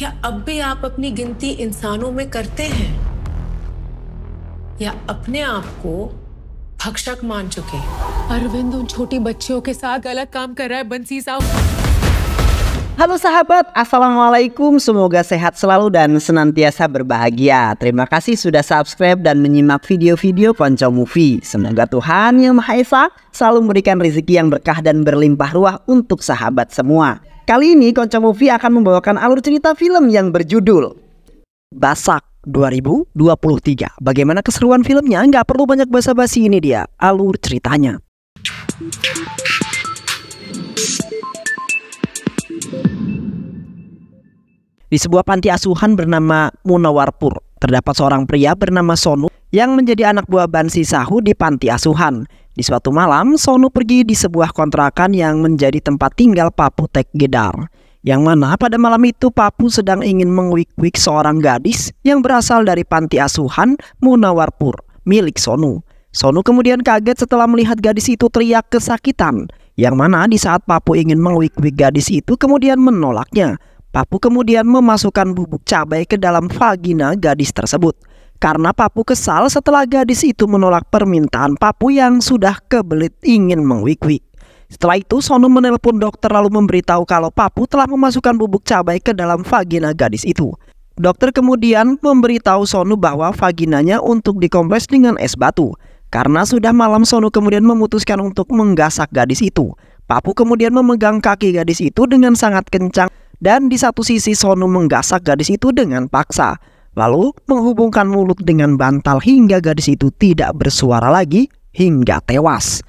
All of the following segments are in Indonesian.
क्या अब भी आप अपनी गिनती इंसानों में करते हैं या अपने आप को भक्षक मान चुके अरविंद उन छोटी बच्चियों के साथ गलत काम कर रहा है बंसी साहब Halo sahabat, Assalamualaikum, semoga sehat selalu dan senantiasa berbahagia Terima kasih sudah subscribe dan menyimak video-video Ponco Movie Semoga Tuhan Yang Maha Esa selalu memberikan rezeki yang berkah dan berlimpah ruah untuk sahabat semua Kali ini Konco Movie akan membawakan alur cerita film yang berjudul Basak 2023. Bagaimana keseruan filmnya? Nggak perlu banyak basa-basi ini dia, alur ceritanya. Di sebuah panti asuhan bernama Munawarpur, terdapat seorang pria bernama Sonu yang menjadi anak buah Bansi Sahu di panti asuhan. Di suatu malam, Sonu pergi di sebuah kontrakan yang menjadi tempat tinggal Papu Tek Gedar. Yang mana pada malam itu Papu sedang ingin mengwik-wik seorang gadis yang berasal dari panti asuhan Munawarpur milik Sonu. Sonu kemudian kaget setelah melihat gadis itu teriak kesakitan. Yang mana di saat Papu ingin mengwik-wik gadis itu kemudian menolaknya. Papu kemudian memasukkan bubuk cabai ke dalam vagina gadis tersebut karena Papu kesal setelah gadis itu menolak permintaan Papu yang sudah kebelit ingin mengwikwi. Setelah itu, Sonu menelpon dokter lalu memberitahu kalau Papu telah memasukkan bubuk cabai ke dalam vagina gadis itu. Dokter kemudian memberitahu Sonu bahwa vaginanya untuk dikompres dengan es batu. Karena sudah malam, Sonu kemudian memutuskan untuk menggasak gadis itu. Papu kemudian memegang kaki gadis itu dengan sangat kencang dan di satu sisi Sonu menggasak gadis itu dengan paksa. Lalu menghubungkan mulut dengan bantal hingga gadis itu tidak bersuara lagi hingga tewas.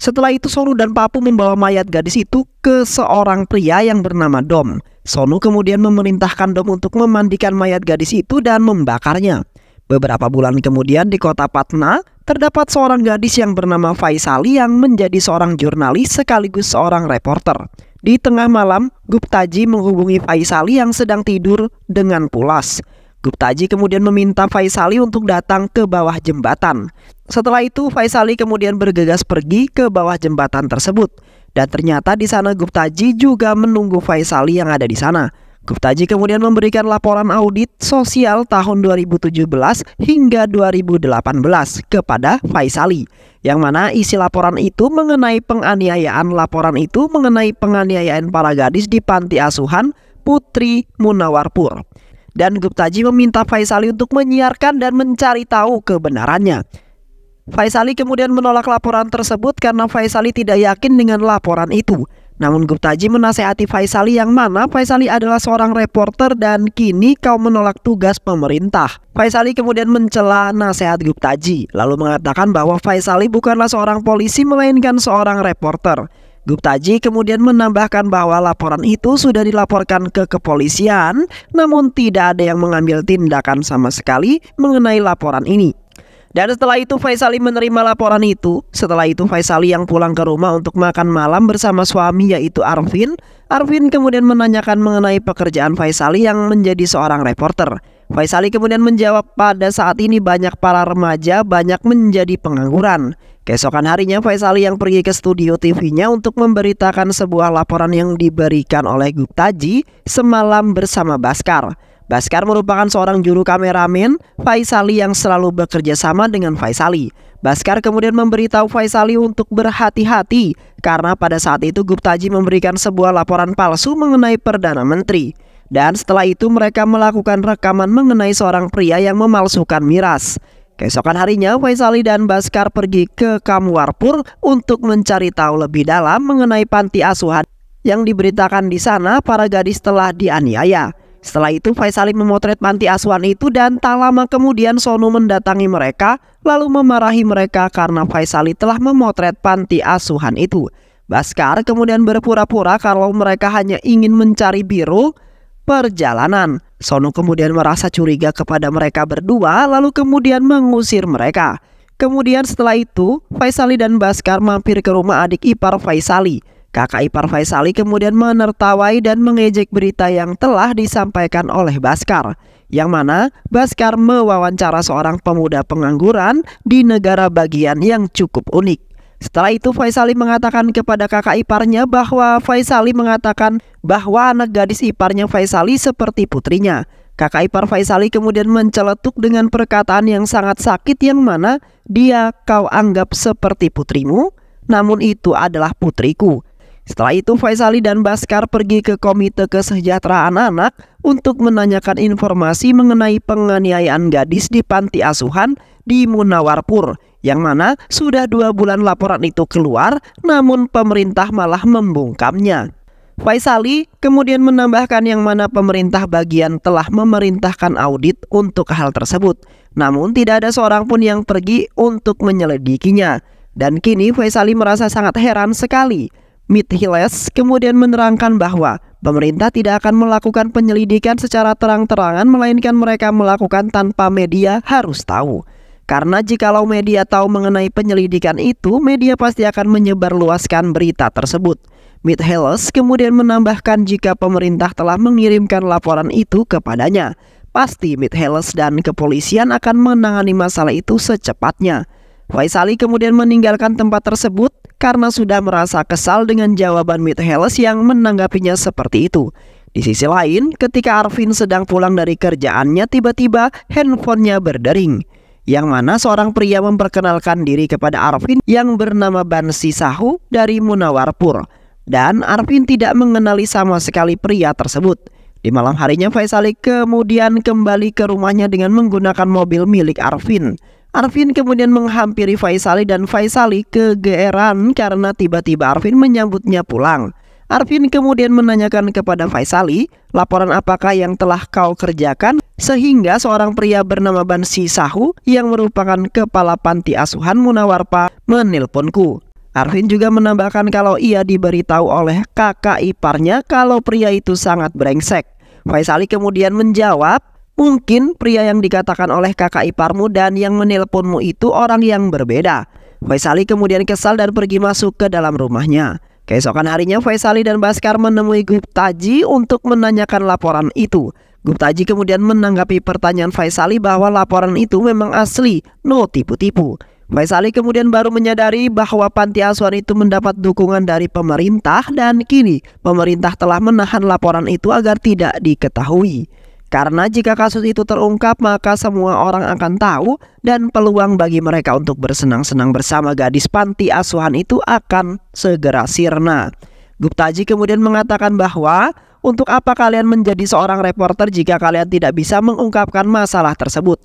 Setelah itu Sonu dan Papu membawa mayat gadis itu ke seorang pria yang bernama Dom. Sonu kemudian memerintahkan Dom untuk memandikan mayat gadis itu dan membakarnya. Beberapa bulan kemudian di kota Patna, terdapat seorang gadis yang bernama Faisali yang menjadi seorang jurnalis sekaligus seorang reporter. Di tengah malam, Guptaji menghubungi Faisali yang sedang tidur dengan pulas. Guptaji kemudian meminta Faisali untuk datang ke bawah jembatan. Setelah itu Faisali kemudian bergegas pergi ke bawah jembatan tersebut. Dan ternyata di sana Guptaji juga menunggu Faisali yang ada di sana. Guptaji kemudian memberikan laporan audit sosial tahun 2017 hingga 2018 kepada Faisali yang mana isi laporan itu mengenai penganiayaan laporan itu mengenai penganiayaan para gadis di panti asuhan Putri Munawarpur dan Guptaji meminta Faisali untuk menyiarkan dan mencari tahu kebenarannya. Faisali kemudian menolak laporan tersebut karena Faisali tidak yakin dengan laporan itu. Namun Guptaji menasehati Faisali yang mana Faisali adalah seorang reporter dan kini kau menolak tugas pemerintah. Faisali kemudian mencela nasihat Guptaji lalu mengatakan bahwa Faisali bukanlah seorang polisi melainkan seorang reporter. Guptaji kemudian menambahkan bahwa laporan itu sudah dilaporkan ke kepolisian, namun tidak ada yang mengambil tindakan sama sekali mengenai laporan ini. Dan setelah itu Faisali menerima laporan itu. Setelah itu Faisali yang pulang ke rumah untuk makan malam bersama suami yaitu Arvin. Arvin kemudian menanyakan mengenai pekerjaan Faisali yang menjadi seorang reporter. Faisali kemudian menjawab pada saat ini banyak para remaja banyak menjadi pengangguran. Keesokan harinya Faisali yang pergi ke studio TV-nya untuk memberitakan sebuah laporan yang diberikan oleh Guptaji semalam bersama Baskar. Baskar merupakan seorang juru kameramen Faisali yang selalu bekerja sama dengan Faisali. Baskar kemudian memberitahu Faisali untuk berhati-hati karena pada saat itu Guptaji memberikan sebuah laporan palsu mengenai Perdana Menteri. Dan setelah itu mereka melakukan rekaman mengenai seorang pria yang memalsukan miras. Keesokan harinya, Faisali dan Baskar pergi ke Kamwarpur untuk mencari tahu lebih dalam mengenai panti asuhan yang diberitakan di sana para gadis telah dianiaya. Setelah itu Faisali memotret panti asuhan itu dan tak lama kemudian Sonu mendatangi mereka lalu memarahi mereka karena Faisali telah memotret panti asuhan itu. Baskar kemudian berpura-pura kalau mereka hanya ingin mencari biru perjalanan. Sonu kemudian merasa curiga kepada mereka berdua lalu kemudian mengusir mereka. Kemudian setelah itu, Faisali dan Baskar mampir ke rumah adik ipar Faisali. Kakak ipar Faisali kemudian menertawai dan mengejek berita yang telah disampaikan oleh Baskar. Yang mana Baskar mewawancara seorang pemuda pengangguran di negara bagian yang cukup unik. Setelah itu Faisali mengatakan kepada kakak iparnya bahwa Faisali mengatakan bahwa anak gadis iparnya Faisali seperti putrinya. Kakak ipar Faisali kemudian menceletuk dengan perkataan yang sangat sakit yang mana dia kau anggap seperti putrimu, namun itu adalah putriku. Setelah itu Faisali dan Baskar pergi ke Komite Kesejahteraan Anak untuk menanyakan informasi mengenai penganiayaan gadis di panti asuhan di Munawarpur yang mana sudah dua bulan laporan itu keluar namun pemerintah malah membungkamnya. Faisali kemudian menambahkan yang mana pemerintah bagian telah memerintahkan audit untuk hal tersebut. Namun tidak ada seorang pun yang pergi untuk menyelidikinya. Dan kini Faisali merasa sangat heran sekali. Mithiles kemudian menerangkan bahwa pemerintah tidak akan melakukan penyelidikan secara terang-terangan melainkan mereka melakukan tanpa media harus tahu. Karena jikalau media tahu mengenai penyelidikan itu, media pasti akan menyebarluaskan berita tersebut. Mitheles kemudian menambahkan jika pemerintah telah mengirimkan laporan itu kepadanya. Pasti Mitheles dan kepolisian akan menangani masalah itu secepatnya. Faisali kemudian meninggalkan tempat tersebut karena sudah merasa kesal dengan jawaban Mitheles yang menanggapinya seperti itu. Di sisi lain, ketika Arvin sedang pulang dari kerjaannya, tiba-tiba handphonenya berdering yang mana seorang pria memperkenalkan diri kepada Arvin yang bernama Bansi Sahu dari Munawarpur. Dan Arvin tidak mengenali sama sekali pria tersebut. Di malam harinya Faisali kemudian kembali ke rumahnya dengan menggunakan mobil milik Arvin. Arvin kemudian menghampiri Faisali dan Faisali kegeeran karena tiba-tiba Arvin menyambutnya pulang. Arvin kemudian menanyakan kepada Faisali, laporan apakah yang telah kau kerjakan sehingga seorang pria bernama Bansi Sahu yang merupakan kepala panti asuhan Munawarpa menelponku. Arvin juga menambahkan kalau ia diberitahu oleh kakak iparnya kalau pria itu sangat brengsek. Faisali kemudian menjawab, mungkin pria yang dikatakan oleh kakak iparmu dan yang menelponmu itu orang yang berbeda. Faisali kemudian kesal dan pergi masuk ke dalam rumahnya. Keesokan harinya Faisali dan Baskar menemui Guptaji untuk menanyakan laporan itu. Guptaji kemudian menanggapi pertanyaan Faisali bahwa laporan itu memang asli, no tipu-tipu. Faisali kemudian baru menyadari bahwa panti asuhan itu mendapat dukungan dari pemerintah dan kini pemerintah telah menahan laporan itu agar tidak diketahui. Karena jika kasus itu terungkap maka semua orang akan tahu dan peluang bagi mereka untuk bersenang-senang bersama gadis panti asuhan itu akan segera sirna. Guptaji kemudian mengatakan bahwa untuk apa kalian menjadi seorang reporter jika kalian tidak bisa mengungkapkan masalah tersebut?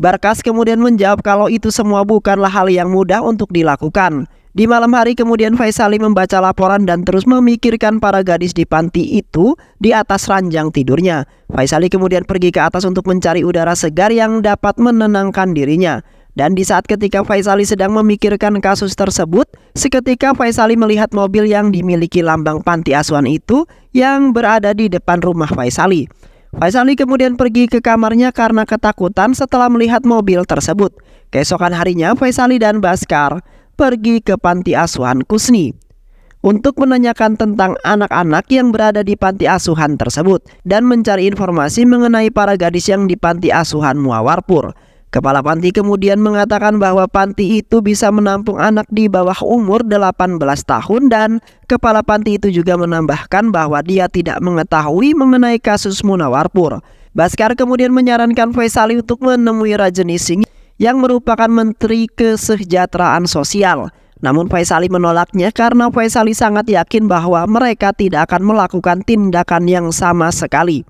Barkas kemudian menjawab kalau itu semua bukanlah hal yang mudah untuk dilakukan. Di malam hari kemudian Faisali membaca laporan dan terus memikirkan para gadis di panti itu di atas ranjang tidurnya. Faisali kemudian pergi ke atas untuk mencari udara segar yang dapat menenangkan dirinya. Dan di saat ketika Faisali sedang memikirkan kasus tersebut, seketika Faisali melihat mobil yang dimiliki lambang panti asuhan itu yang berada di depan rumah Faisali. Faisali kemudian pergi ke kamarnya karena ketakutan setelah melihat mobil tersebut. Keesokan harinya Faisali dan Baskar pergi ke panti asuhan Kusni untuk menanyakan tentang anak-anak yang berada di panti asuhan tersebut dan mencari informasi mengenai para gadis yang di panti asuhan Muawarpur. Kepala panti kemudian mengatakan bahwa panti itu bisa menampung anak di bawah umur 18 tahun dan kepala panti itu juga menambahkan bahwa dia tidak mengetahui mengenai kasus Munawarpur. Baskar kemudian menyarankan Faisali untuk menemui Rajeni Singh yang merupakan Menteri Kesejahteraan Sosial. Namun Faisali menolaknya karena Faisali sangat yakin bahwa mereka tidak akan melakukan tindakan yang sama sekali.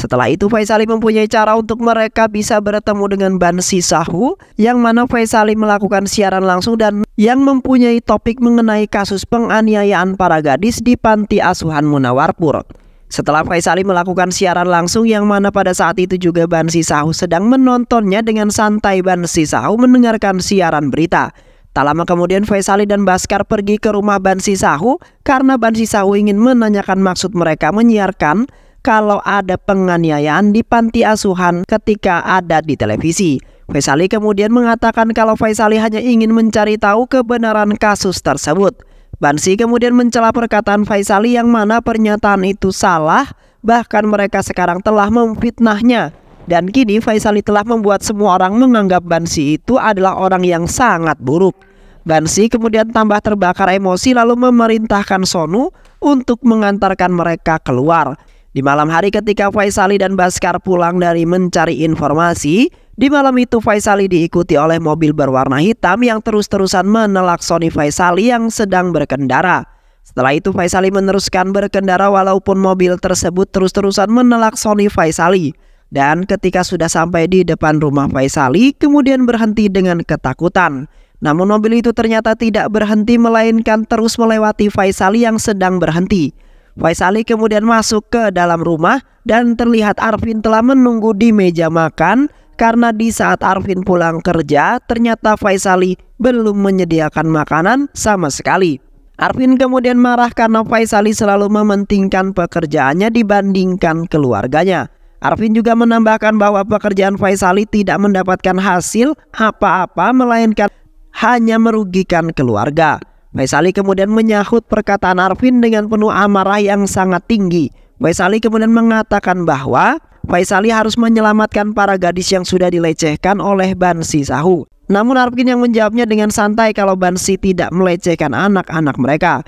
Setelah itu Faisali mempunyai cara untuk mereka bisa bertemu dengan Bansi Sahu yang mana Faisali melakukan siaran langsung dan yang mempunyai topik mengenai kasus penganiayaan para gadis di panti asuhan Munawarpur. Setelah Faisali melakukan siaran langsung yang mana pada saat itu juga Bansi Sahu sedang menontonnya dengan santai Bansi Sahu mendengarkan siaran berita. Tak lama kemudian Faisali dan Baskar pergi ke rumah Bansi Sahu karena Bansi Sahu ingin menanyakan maksud mereka menyiarkan kalau ada penganiayaan di panti asuhan ketika ada di televisi. Faisali kemudian mengatakan kalau Faisali hanya ingin mencari tahu kebenaran kasus tersebut. Bansi kemudian mencela perkataan Faisali yang mana pernyataan itu salah, bahkan mereka sekarang telah memfitnahnya. Dan kini Faisali telah membuat semua orang menganggap Bansi itu adalah orang yang sangat buruk. Bansi kemudian tambah terbakar emosi lalu memerintahkan Sonu untuk mengantarkan mereka keluar. Di malam hari ketika Faisali dan Baskar pulang dari mencari informasi, di malam itu Faisali diikuti oleh mobil berwarna hitam yang terus-terusan menelaksoni Faisali yang sedang berkendara. Setelah itu Faisali meneruskan berkendara walaupun mobil tersebut terus-terusan menelaksoni Faisali. Dan ketika sudah sampai di depan rumah Faisali, kemudian berhenti dengan ketakutan. Namun mobil itu ternyata tidak berhenti melainkan terus melewati Faisali yang sedang berhenti. Faisali kemudian masuk ke dalam rumah dan terlihat Arvin telah menunggu di meja makan karena di saat Arvin pulang kerja ternyata Faisali belum menyediakan makanan sama sekali. Arvin kemudian marah karena Faisali selalu mementingkan pekerjaannya dibandingkan keluarganya. Arvin juga menambahkan bahwa pekerjaan Faisali tidak mendapatkan hasil apa-apa melainkan hanya merugikan keluarga. Faisali kemudian menyahut perkataan Arvin dengan penuh amarah yang sangat tinggi. Faisali kemudian mengatakan bahwa Faisali harus menyelamatkan para gadis yang sudah dilecehkan oleh Bansi Sahu. Namun Arvin yang menjawabnya dengan santai kalau Bansi tidak melecehkan anak-anak mereka.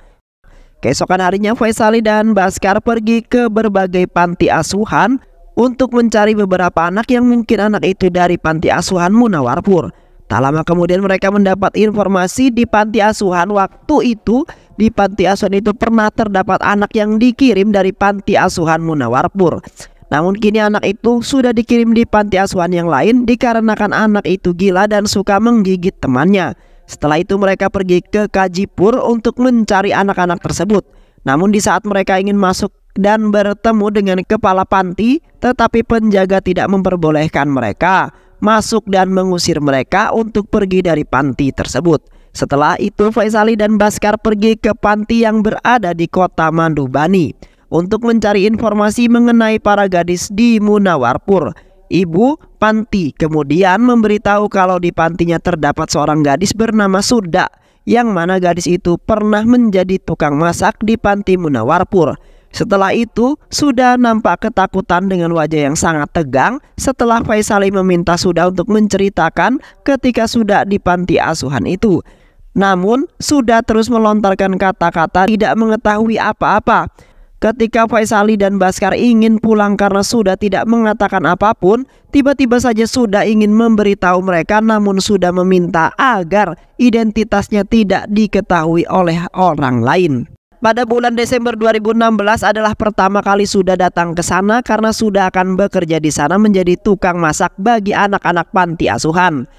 Keesokan harinya Faisali dan Baskar pergi ke berbagai panti asuhan untuk mencari beberapa anak yang mungkin anak itu dari panti asuhan Munawarpur. Tak lama kemudian mereka mendapat informasi di panti asuhan waktu itu di panti asuhan itu pernah terdapat anak yang dikirim dari panti asuhan Munawarpur. Namun kini anak itu sudah dikirim di panti asuhan yang lain dikarenakan anak itu gila dan suka menggigit temannya. Setelah itu mereka pergi ke Kajipur untuk mencari anak-anak tersebut. Namun di saat mereka ingin masuk dan bertemu dengan kepala panti, tetapi penjaga tidak memperbolehkan mereka masuk dan mengusir mereka untuk pergi dari panti tersebut. Setelah itu Faisali dan Baskar pergi ke panti yang berada di kota Mandubani untuk mencari informasi mengenai para gadis di Munawarpur. Ibu panti kemudian memberitahu kalau di pantinya terdapat seorang gadis bernama Suda yang mana gadis itu pernah menjadi tukang masak di panti Munawarpur. Setelah itu, sudah nampak ketakutan dengan wajah yang sangat tegang setelah Faisali meminta sudah untuk menceritakan ketika sudah di panti asuhan itu. Namun, sudah terus melontarkan kata-kata tidak mengetahui apa-apa. Ketika Faisali dan Baskar ingin pulang karena sudah tidak mengatakan apapun, tiba-tiba saja sudah ingin memberitahu mereka namun sudah meminta agar identitasnya tidak diketahui oleh orang lain pada bulan Desember 2016 adalah pertama kali sudah datang ke sana karena sudah akan bekerja di sana menjadi tukang masak bagi anak-anak panti asuhan.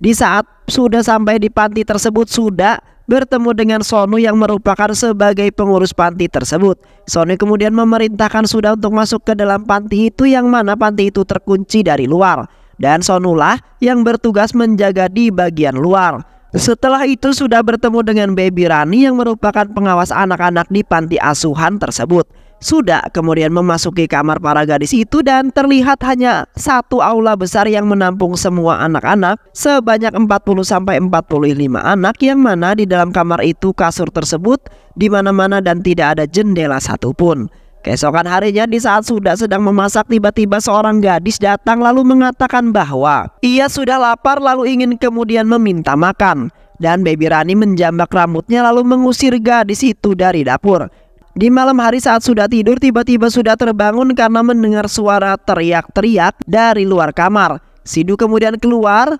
Di saat sudah sampai di panti tersebut sudah bertemu dengan Sonu yang merupakan sebagai pengurus panti tersebut. Sonu kemudian memerintahkan sudah untuk masuk ke dalam panti itu yang mana panti itu terkunci dari luar. Dan Sonulah yang bertugas menjaga di bagian luar. Setelah itu sudah bertemu dengan Baby Rani yang merupakan pengawas anak-anak di panti asuhan tersebut. Sudah kemudian memasuki kamar para gadis itu dan terlihat hanya satu aula besar yang menampung semua anak-anak sebanyak 40 sampai 45 anak yang mana di dalam kamar itu kasur tersebut di mana-mana dan tidak ada jendela satupun. Keesokan harinya di saat sudah sedang memasak tiba-tiba seorang gadis datang lalu mengatakan bahwa ia sudah lapar lalu ingin kemudian meminta makan. Dan Baby Rani menjambak rambutnya lalu mengusir gadis itu dari dapur. Di malam hari saat sudah tidur tiba-tiba sudah terbangun karena mendengar suara teriak-teriak dari luar kamar. Sidu kemudian keluar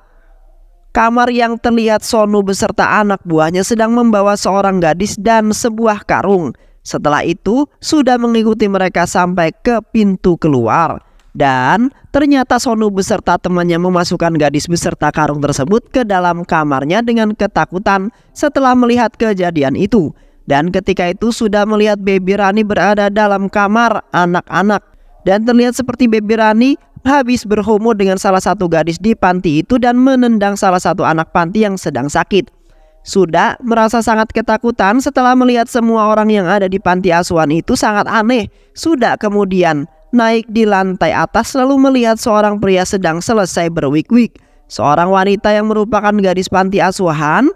kamar yang terlihat Sonu beserta anak buahnya sedang membawa seorang gadis dan sebuah karung. Setelah itu, sudah mengikuti mereka sampai ke pintu keluar. Dan ternyata Sonu beserta temannya memasukkan gadis beserta karung tersebut ke dalam kamarnya dengan ketakutan setelah melihat kejadian itu. Dan ketika itu sudah melihat Baby Rani berada dalam kamar anak-anak. Dan terlihat seperti Baby Rani habis berhomo dengan salah satu gadis di panti itu dan menendang salah satu anak panti yang sedang sakit sudah merasa sangat ketakutan setelah melihat semua orang yang ada di panti asuhan itu sangat aneh. sudah kemudian naik di lantai atas lalu melihat seorang pria sedang selesai berwik-wik. Seorang wanita yang merupakan gadis panti asuhan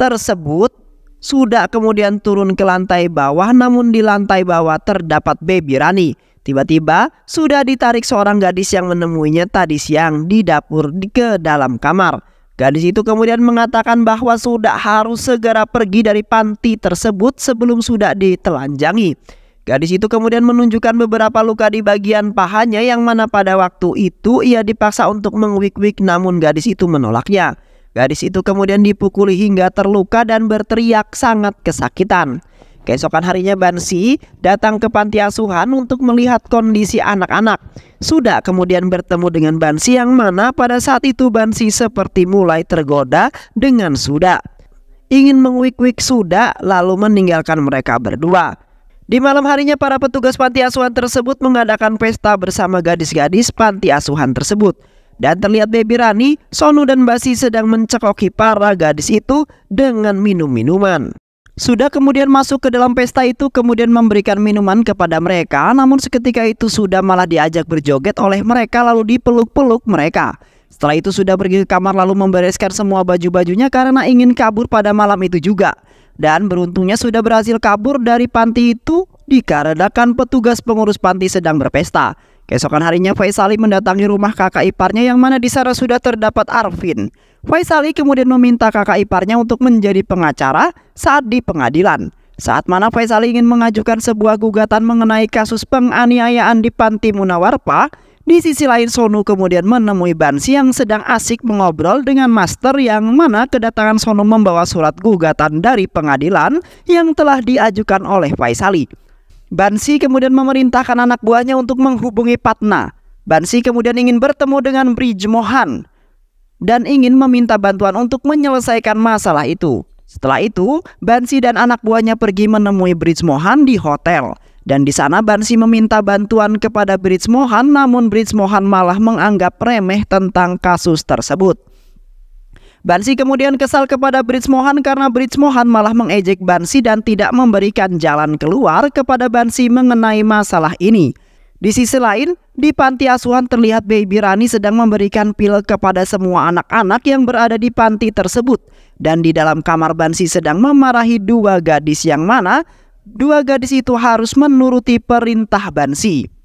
tersebut sudah kemudian turun ke lantai bawah namun di lantai bawah terdapat baby Rani. Tiba-tiba sudah ditarik seorang gadis yang menemuinya tadi siang di dapur ke dalam kamar. Gadis itu kemudian mengatakan bahwa sudah harus segera pergi dari panti tersebut sebelum sudah ditelanjangi. Gadis itu kemudian menunjukkan beberapa luka di bagian pahanya yang mana pada waktu itu ia dipaksa untuk mengwikwik, wik namun gadis itu menolaknya. Gadis itu kemudian dipukuli hingga terluka dan berteriak sangat kesakitan. Keesokan harinya Bansi datang ke panti asuhan untuk melihat kondisi anak-anak. Sudah kemudian bertemu dengan Bansi yang mana pada saat itu Bansi seperti mulai tergoda dengan Suda. Ingin menguik-uik Suda lalu meninggalkan mereka berdua. Di malam harinya para petugas panti asuhan tersebut mengadakan pesta bersama gadis-gadis panti asuhan tersebut. Dan terlihat Baby Rani, Sonu dan Basi sedang mencekoki para gadis itu dengan minum-minuman. Sudah kemudian masuk ke dalam pesta itu kemudian memberikan minuman kepada mereka namun seketika itu sudah malah diajak berjoget oleh mereka lalu dipeluk-peluk mereka. Setelah itu sudah pergi ke kamar lalu membereskan semua baju-bajunya karena ingin kabur pada malam itu juga. Dan beruntungnya sudah berhasil kabur dari panti itu dikarenakan petugas pengurus panti sedang berpesta. Keesokan harinya Faisali mendatangi rumah kakak iparnya yang mana di sana sudah terdapat Arvin. Faisali kemudian meminta kakak iparnya untuk menjadi pengacara saat di pengadilan. Saat mana Faisali ingin mengajukan sebuah gugatan mengenai kasus penganiayaan di Panti Munawarpa, di sisi lain Sonu kemudian menemui Bansi yang sedang asik mengobrol dengan Master yang mana kedatangan Sonu membawa surat gugatan dari pengadilan yang telah diajukan oleh Faisali. Bansi kemudian memerintahkan anak buahnya untuk menghubungi Patna. Bansi kemudian ingin bertemu dengan Mohan dan ingin meminta bantuan untuk menyelesaikan masalah itu. Setelah itu, Bansi dan anak buahnya pergi menemui Mohan di hotel. Dan di sana Bansi meminta bantuan kepada Mohan namun Mohan malah menganggap remeh tentang kasus tersebut. Bansi kemudian kesal kepada Brits Mohan karena Brits Mohan malah mengejek Bansi dan tidak memberikan jalan keluar kepada Bansi mengenai masalah ini. Di sisi lain, di panti asuhan terlihat Baby Rani sedang memberikan pil kepada semua anak-anak yang berada di panti tersebut. Dan di dalam kamar Bansi sedang memarahi dua gadis yang mana dua gadis itu harus menuruti perintah Bansi.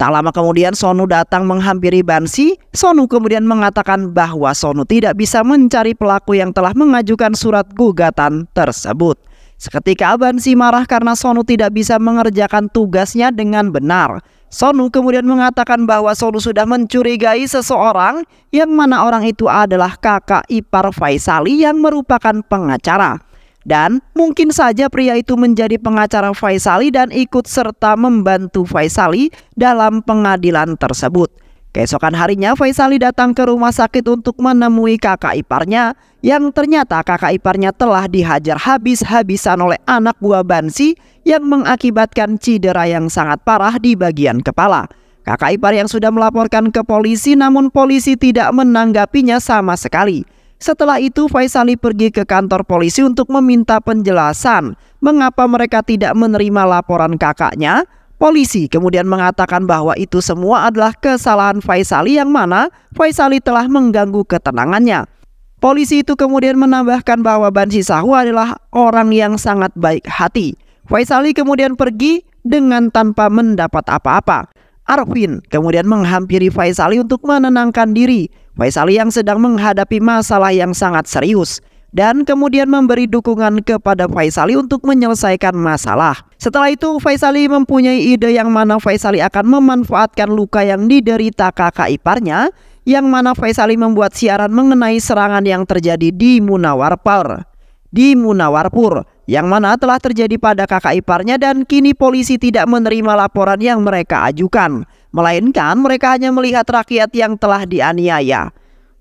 Tak lama kemudian Sonu datang menghampiri Bansi. Sonu kemudian mengatakan bahwa Sonu tidak bisa mencari pelaku yang telah mengajukan surat gugatan tersebut. Seketika Bansi marah karena Sonu tidak bisa mengerjakan tugasnya dengan benar. Sonu kemudian mengatakan bahwa Sonu sudah mencurigai seseorang yang mana orang itu adalah kakak ipar Faisali yang merupakan pengacara. Dan mungkin saja pria itu menjadi pengacara Faisali dan ikut serta membantu Faisali dalam pengadilan tersebut. Keesokan harinya Faisali datang ke rumah sakit untuk menemui kakak iparnya yang ternyata kakak iparnya telah dihajar habis-habisan oleh anak buah Bansi yang mengakibatkan cedera yang sangat parah di bagian kepala. Kakak ipar yang sudah melaporkan ke polisi namun polisi tidak menanggapinya sama sekali. Setelah itu Faisali pergi ke kantor polisi untuk meminta penjelasan mengapa mereka tidak menerima laporan kakaknya. Polisi kemudian mengatakan bahwa itu semua adalah kesalahan Faisali yang mana Faisali telah mengganggu ketenangannya. Polisi itu kemudian menambahkan bahwa Bansi Sahu adalah orang yang sangat baik hati. Faisali kemudian pergi dengan tanpa mendapat apa-apa. Arvin kemudian menghampiri Faisali untuk menenangkan diri Faisal yang sedang menghadapi masalah yang sangat serius dan kemudian memberi dukungan kepada Faisali untuk menyelesaikan masalah. Setelah itu Faisali mempunyai ide yang mana Faisali akan memanfaatkan luka yang diderita kakak iparnya yang mana Faisali membuat siaran mengenai serangan yang terjadi di Munawarpur. Di Munawarpur yang mana telah terjadi pada kakak iparnya dan kini polisi tidak menerima laporan yang mereka ajukan melainkan mereka hanya melihat rakyat yang telah dianiaya.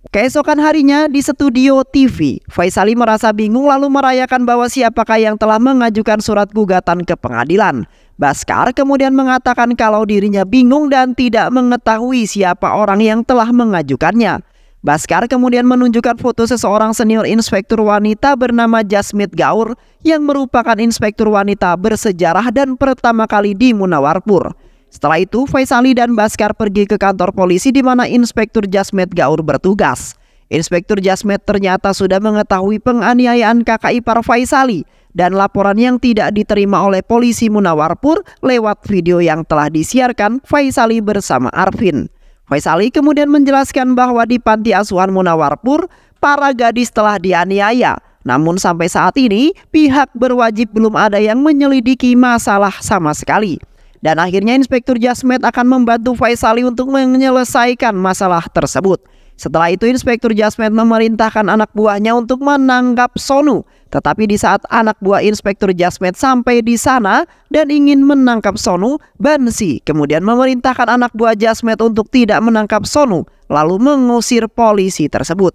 Keesokan harinya di studio TV, Faisali merasa bingung lalu merayakan bahwa siapakah yang telah mengajukan surat gugatan ke pengadilan. Baskar kemudian mengatakan kalau dirinya bingung dan tidak mengetahui siapa orang yang telah mengajukannya. Baskar kemudian menunjukkan foto seseorang senior inspektur wanita bernama Jasmit Gaur yang merupakan inspektur wanita bersejarah dan pertama kali di Munawarpur. Setelah itu, Faisali dan Baskar pergi ke kantor polisi di mana Inspektur Jasmet Gaur bertugas. Inspektur Jasmet ternyata sudah mengetahui penganiayaan kakak ipar Faisali dan laporan yang tidak diterima oleh polisi Munawarpur lewat video yang telah disiarkan Faisali bersama Arvin. Faisali kemudian menjelaskan bahwa di panti asuhan Munawarpur, para gadis telah dianiaya. Namun sampai saat ini, pihak berwajib belum ada yang menyelidiki masalah sama sekali. Dan akhirnya Inspektur Jasmed akan membantu Faisali untuk menyelesaikan masalah tersebut. Setelah itu Inspektur Jasmed memerintahkan anak buahnya untuk menangkap Sonu. Tetapi di saat anak buah Inspektur Jasmed sampai di sana dan ingin menangkap Sonu, Bansi kemudian memerintahkan anak buah Jasmed untuk tidak menangkap Sonu lalu mengusir polisi tersebut.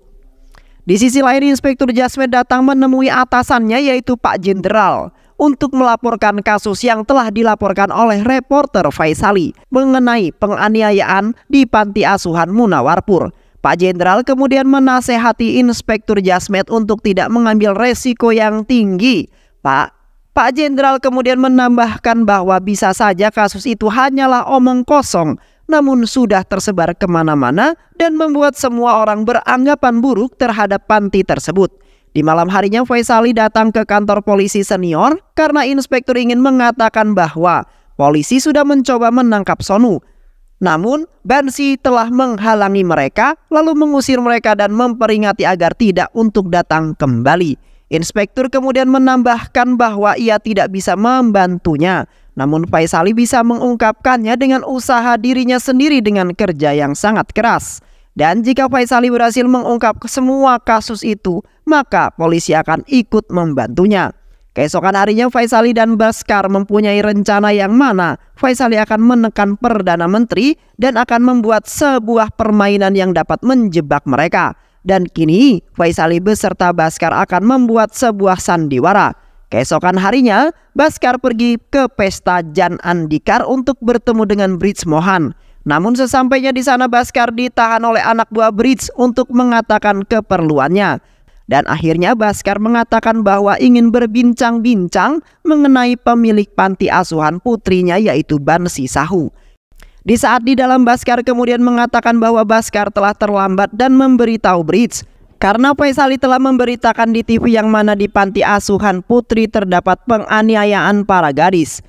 Di sisi lain Inspektur Jasmed datang menemui atasannya yaitu Pak Jenderal untuk melaporkan kasus yang telah dilaporkan oleh reporter Faisali mengenai penganiayaan di Panti Asuhan Munawarpur. Pak Jenderal kemudian menasehati Inspektur Jasmed untuk tidak mengambil resiko yang tinggi. Pak, Pak Jenderal kemudian menambahkan bahwa bisa saja kasus itu hanyalah omong kosong, namun sudah tersebar kemana-mana dan membuat semua orang beranggapan buruk terhadap panti tersebut. Di malam harinya Faisali datang ke kantor polisi senior karena inspektur ingin mengatakan bahwa polisi sudah mencoba menangkap Sonu. Namun Bansi telah menghalangi mereka lalu mengusir mereka dan memperingati agar tidak untuk datang kembali. Inspektur kemudian menambahkan bahwa ia tidak bisa membantunya. Namun Faisali bisa mengungkapkannya dengan usaha dirinya sendiri dengan kerja yang sangat keras. Dan jika Faisali berhasil mengungkap semua kasus itu, maka polisi akan ikut membantunya. Keesokan harinya Faisali dan Baskar mempunyai rencana yang mana Faisali akan menekan Perdana Menteri dan akan membuat sebuah permainan yang dapat menjebak mereka. Dan kini Faisali beserta Baskar akan membuat sebuah sandiwara. Keesokan harinya Baskar pergi ke pesta Jan Andikar untuk bertemu dengan Brits Mohan. Namun sesampainya di sana Baskar ditahan oleh anak buah Brits untuk mengatakan keperluannya. Dan akhirnya Baskar mengatakan bahwa ingin berbincang-bincang mengenai pemilik panti asuhan putrinya yaitu Bansi Sahu. Di saat di dalam Baskar kemudian mengatakan bahwa Baskar telah terlambat dan memberitahu Bridge karena Faisali telah memberitakan di TV yang mana di panti asuhan putri terdapat penganiayaan para gadis.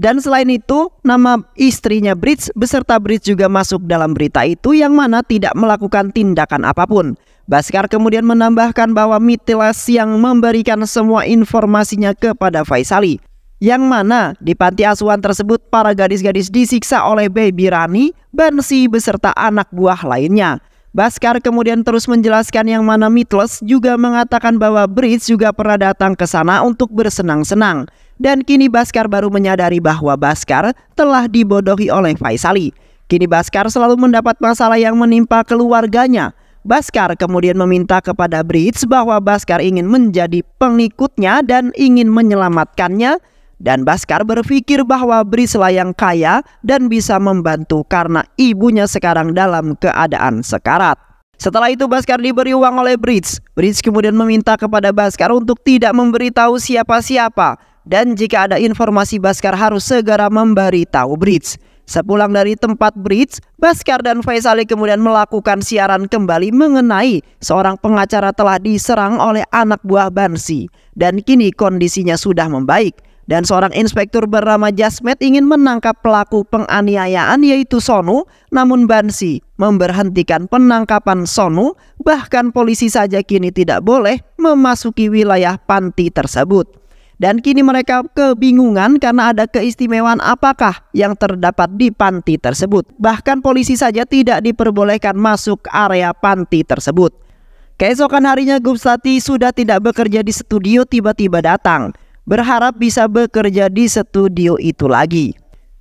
Dan selain itu, nama istrinya Bridge beserta Bridge juga masuk dalam berita itu yang mana tidak melakukan tindakan apapun. Baskar kemudian menambahkan bahwa Mitilas yang memberikan semua informasinya kepada Faisali. Yang mana di panti asuhan tersebut para gadis-gadis disiksa oleh Baby Rani, Bansi beserta anak buah lainnya. Baskar kemudian terus menjelaskan yang mana Mitles juga mengatakan bahwa Bridge juga pernah datang ke sana untuk bersenang-senang dan kini Baskar baru menyadari bahwa Baskar telah dibodohi oleh Faisali. Kini Baskar selalu mendapat masalah yang menimpa keluarganya. Baskar kemudian meminta kepada Bridge bahwa Baskar ingin menjadi pengikutnya dan ingin menyelamatkannya dan Baskar berpikir bahwa Bridge lah kaya dan bisa membantu karena ibunya sekarang dalam keadaan sekarat. Setelah itu Baskar diberi uang oleh Bridge. Bridge kemudian meminta kepada Baskar untuk tidak memberitahu siapa-siapa dan jika ada informasi Baskar harus segera memberitahu Bridge. Sepulang dari tempat bridge, Baskar dan Faisali kemudian melakukan siaran kembali mengenai seorang pengacara telah diserang oleh anak buah Bansi dan kini kondisinya sudah membaik. Dan seorang inspektur bernama Jasmet ingin menangkap pelaku penganiayaan yaitu Sonu, namun Bansi memberhentikan penangkapan Sonu, bahkan polisi saja kini tidak boleh memasuki wilayah panti tersebut. Dan kini mereka kebingungan karena ada keistimewaan apakah yang terdapat di panti tersebut. Bahkan polisi saja tidak diperbolehkan masuk area panti tersebut. Keesokan harinya Gupsati sudah tidak bekerja di studio tiba-tiba datang. Berharap bisa bekerja di studio itu lagi.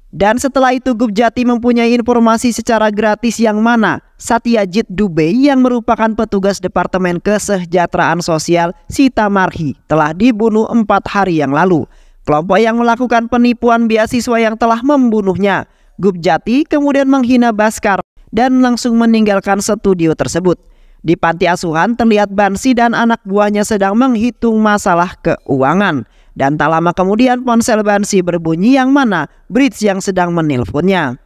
Dan setelah itu Gubjati mempunyai informasi secara gratis yang mana Satyajit Dubey yang merupakan petugas Departemen Kesejahteraan Sosial Sita Marhi telah dibunuh empat hari yang lalu. Kelompok yang melakukan penipuan beasiswa yang telah membunuhnya. Gubjati kemudian menghina Baskar dan langsung meninggalkan studio tersebut. Di panti asuhan terlihat Bansi dan anak buahnya sedang menghitung masalah keuangan. Dan tak lama kemudian ponsel Bansi berbunyi yang mana Bridge yang sedang menelponnya.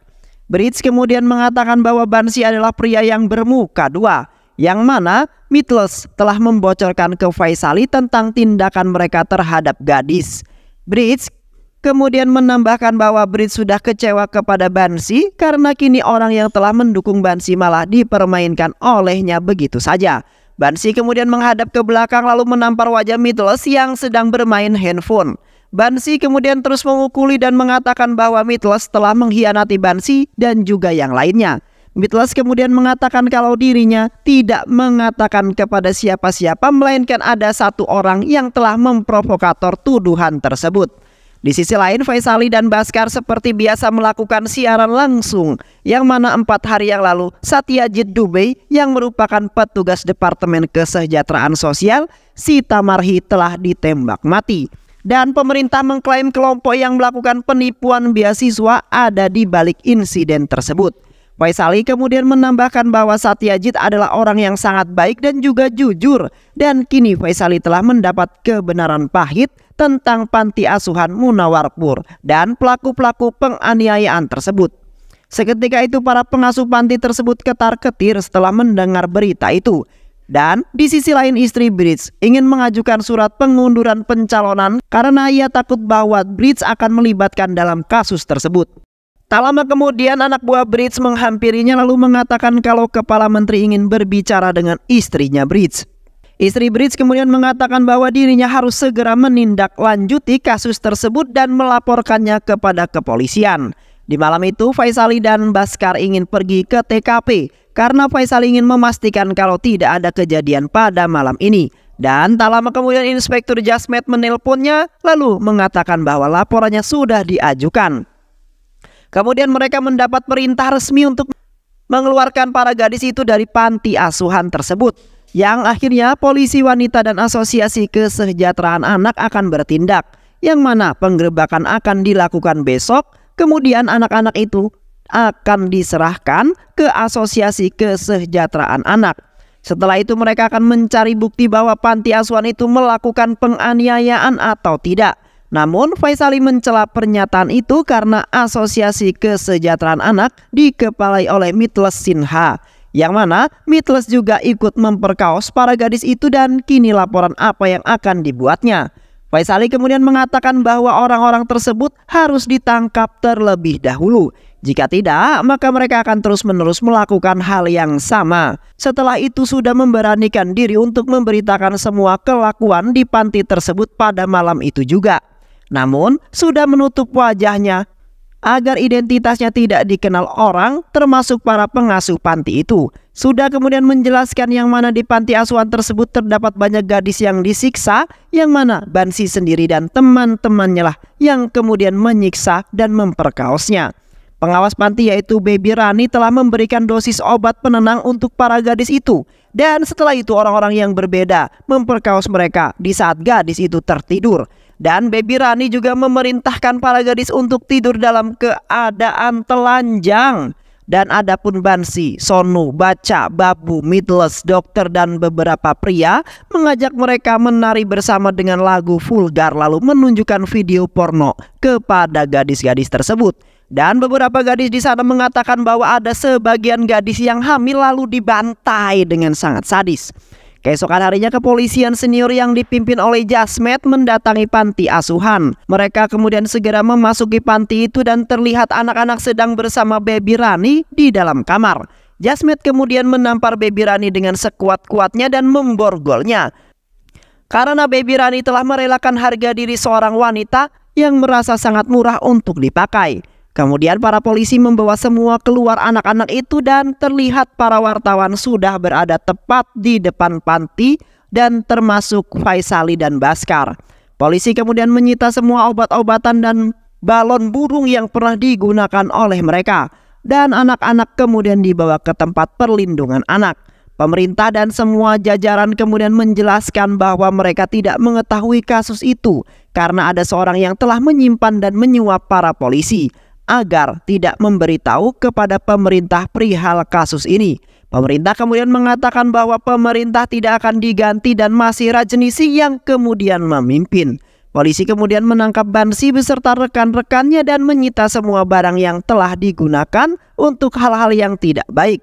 Bridge kemudian mengatakan bahwa Bansi adalah pria yang bermuka dua. Yang mana Mitles telah membocorkan ke Faisali tentang tindakan mereka terhadap gadis. Bridge kemudian menambahkan bahwa Bridge sudah kecewa kepada Bansi karena kini orang yang telah mendukung Bansi malah dipermainkan olehnya begitu saja. Bansi kemudian menghadap ke belakang lalu menampar wajah Mitles yang sedang bermain handphone. Bansi kemudian terus mengukuli dan mengatakan bahwa Mitles telah mengkhianati Bansi dan juga yang lainnya. Mitles kemudian mengatakan kalau dirinya tidak mengatakan kepada siapa-siapa melainkan ada satu orang yang telah memprovokator tuduhan tersebut. Di sisi lain, Faisali dan Baskar seperti biasa melakukan siaran langsung, yang mana empat hari yang lalu Satyajit Dubey yang merupakan petugas Departemen Kesejahteraan Sosial, Sita Marhi telah ditembak mati. Dan pemerintah mengklaim kelompok yang melakukan penipuan beasiswa ada di balik insiden tersebut. Faisali kemudian menambahkan bahwa Satyajit adalah orang yang sangat baik dan juga jujur dan kini Faisali telah mendapat kebenaran pahit tentang panti asuhan Munawarpur dan pelaku-pelaku penganiayaan tersebut. Seketika itu para pengasuh panti tersebut ketar-ketir setelah mendengar berita itu. Dan di sisi lain istri Bridge ingin mengajukan surat pengunduran pencalonan karena ia takut bahwa Bridge akan melibatkan dalam kasus tersebut. Tak lama kemudian anak buah Bridge menghampirinya lalu mengatakan kalau kepala menteri ingin berbicara dengan istrinya Bridge. Istri Bridge kemudian mengatakan bahwa dirinya harus segera menindaklanjuti kasus tersebut dan melaporkannya kepada kepolisian. Di malam itu, Faisali dan Baskar ingin pergi ke TKP karena Faisal ingin memastikan kalau tidak ada kejadian pada malam ini. Dan tak lama kemudian Inspektur Jasmet menelponnya lalu mengatakan bahwa laporannya sudah diajukan. Kemudian mereka mendapat perintah resmi untuk mengeluarkan para gadis itu dari panti asuhan tersebut yang akhirnya polisi wanita dan asosiasi kesejahteraan anak akan bertindak, yang mana penggerbakan akan dilakukan besok, kemudian anak-anak itu akan diserahkan ke asosiasi kesejahteraan anak. Setelah itu mereka akan mencari bukti bahwa panti asuhan itu melakukan penganiayaan atau tidak. Namun Faisali mencela pernyataan itu karena asosiasi kesejahteraan anak dikepalai oleh Mitles Sinha yang mana Mitles juga ikut memperkaos para gadis itu dan kini laporan apa yang akan dibuatnya. Faisali kemudian mengatakan bahwa orang-orang tersebut harus ditangkap terlebih dahulu. Jika tidak, maka mereka akan terus-menerus melakukan hal yang sama. Setelah itu sudah memberanikan diri untuk memberitakan semua kelakuan di panti tersebut pada malam itu juga. Namun, sudah menutup wajahnya agar identitasnya tidak dikenal orang termasuk para pengasuh panti itu. Sudah kemudian menjelaskan yang mana di panti asuhan tersebut terdapat banyak gadis yang disiksa, yang mana Bansi sendiri dan teman-temannya lah yang kemudian menyiksa dan memperkaosnya. Pengawas panti yaitu Baby Rani telah memberikan dosis obat penenang untuk para gadis itu. Dan setelah itu orang-orang yang berbeda memperkaos mereka di saat gadis itu tertidur. Dan Baby Rani juga memerintahkan para gadis untuk tidur dalam keadaan telanjang. Dan ada pun Bansi, Sonu, Baca, Babu, Midles, Dokter dan beberapa pria mengajak mereka menari bersama dengan lagu vulgar lalu menunjukkan video porno kepada gadis-gadis tersebut. Dan beberapa gadis di sana mengatakan bahwa ada sebagian gadis yang hamil lalu dibantai dengan sangat sadis. Keesokan harinya kepolisian senior yang dipimpin oleh Jasmet mendatangi panti asuhan. Mereka kemudian segera memasuki panti itu dan terlihat anak-anak sedang bersama baby Rani di dalam kamar. Jasmet kemudian menampar baby Rani dengan sekuat-kuatnya dan memborgolnya. Karena baby Rani telah merelakan harga diri seorang wanita yang merasa sangat murah untuk dipakai. Kemudian para polisi membawa semua keluar anak-anak itu dan terlihat para wartawan sudah berada tepat di depan panti dan termasuk Faisali dan Baskar. Polisi kemudian menyita semua obat-obatan dan balon burung yang pernah digunakan oleh mereka. Dan anak-anak kemudian dibawa ke tempat perlindungan anak. Pemerintah dan semua jajaran kemudian menjelaskan bahwa mereka tidak mengetahui kasus itu karena ada seorang yang telah menyimpan dan menyuap para polisi agar tidak memberitahu kepada pemerintah perihal kasus ini. Pemerintah kemudian mengatakan bahwa pemerintah tidak akan diganti dan masih Rajnisi yang kemudian memimpin. Polisi kemudian menangkap Bansi beserta rekan-rekannya dan menyita semua barang yang telah digunakan untuk hal-hal yang tidak baik.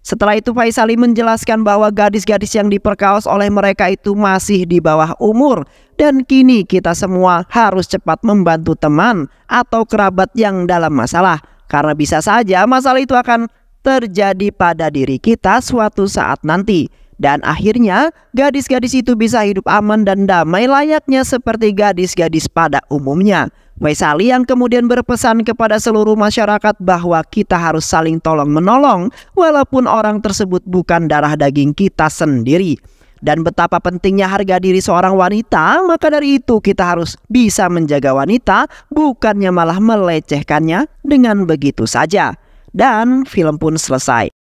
Setelah itu Faisali menjelaskan bahwa gadis-gadis yang diperkaos oleh mereka itu masih di bawah umur dan kini kita semua harus cepat membantu teman atau kerabat yang dalam masalah karena bisa saja masalah itu akan terjadi pada diri kita suatu saat nanti. Dan akhirnya, gadis-gadis itu bisa hidup aman dan damai layaknya seperti gadis-gadis pada umumnya. Waisali yang kemudian berpesan kepada seluruh masyarakat bahwa kita harus saling tolong-menolong walaupun orang tersebut bukan darah daging kita sendiri. Dan betapa pentingnya harga diri seorang wanita, maka dari itu kita harus bisa menjaga wanita, bukannya malah melecehkannya dengan begitu saja. Dan film pun selesai.